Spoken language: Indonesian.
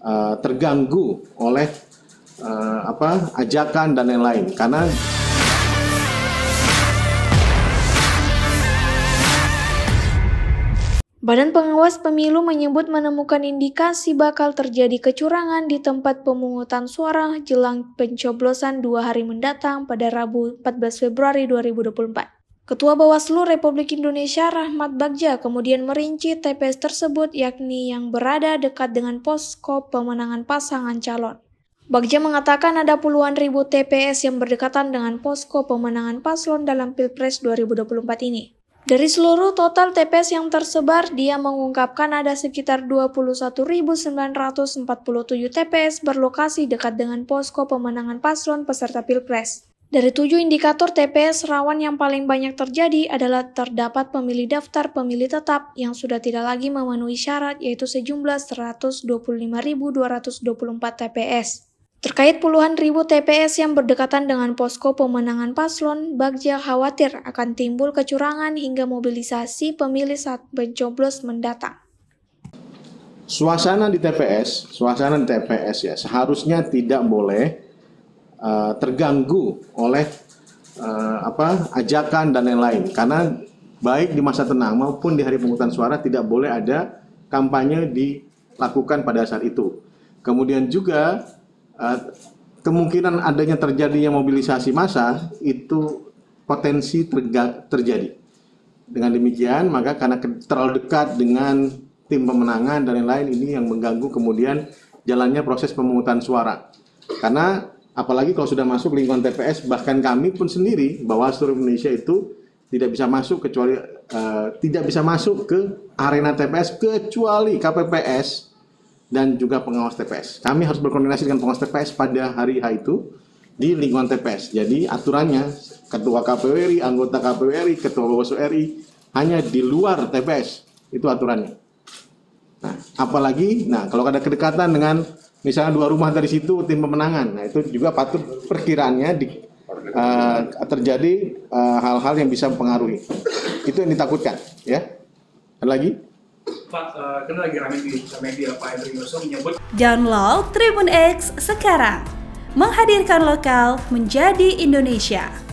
Eh, terganggu oleh uh, apa ajakan dan lain-lain karena Badan Pengawas Pemilu menyebut menemukan indikasi bakal terjadi kecurangan di tempat pemungutan suara jelang pencoblosan dua hari mendatang pada Rabu 14 Februari 2024. Ketua Bawaslu Republik Indonesia Rahmat Bagja kemudian merinci TPS tersebut yakni yang berada dekat dengan posko pemenangan pasangan calon. Bagja mengatakan ada puluhan ribu TPS yang berdekatan dengan posko pemenangan paslon dalam Pilpres 2024 ini. Dari seluruh total TPS yang tersebar, dia mengungkapkan ada sekitar 21.947 TPS berlokasi dekat dengan posko pemenangan paslon peserta Pilpres. Dari tujuh indikator TPS rawan yang paling banyak terjadi adalah terdapat pemilih daftar pemilih tetap yang sudah tidak lagi memenuhi syarat yaitu sejumlah 125.224 TPS. Terkait puluhan ribu TPS yang berdekatan dengan posko pemenangan paslon, Bagja khawatir akan timbul kecurangan hingga mobilisasi pemilih saat pencoblos mendatang. Suasana di TPS, suasana di TPS ya, seharusnya tidak boleh Eh, terganggu oleh uh, apa ajakan dan lain-lain karena baik di masa tenang maupun di hari pemungutan suara tidak boleh ada kampanye dilakukan pada saat itu. Kemudian juga uh, kemungkinan adanya terjadinya mobilisasi massa itu potensi terjadi. Dengan demikian, maka karena terlalu dekat dengan tim pemenangan dan lain-lain ini yang mengganggu kemudian jalannya proses pemungutan suara. Karena apalagi kalau sudah masuk lingkungan TPS bahkan kami pun sendiri Bawaslu Indonesia itu tidak bisa masuk kecuali uh, tidak bisa masuk ke arena TPS kecuali KPPS dan juga pengawas TPS. Kami harus berkoordinasi dengan pengawas TPS pada hari H itu di lingkungan TPS. Jadi aturannya ketua KPU RI, anggota KPU RI, ketua Bawaslu RI hanya di luar TPS itu aturannya. Nah, apalagi nah kalau ada kedekatan dengan misalnya dua rumah dari situ tim pemenangan. Nah itu juga patut perkiraannya di, uh, terjadi eh, hal-hal uh, yang bisa mempengaruhi. Itu yang ditakutkan, ya. Ada lagi? Pak, uh, lagi ramai di media Pak Yoso menyebut Download Tribun X sekarang Menghadirkan lokal menjadi Indonesia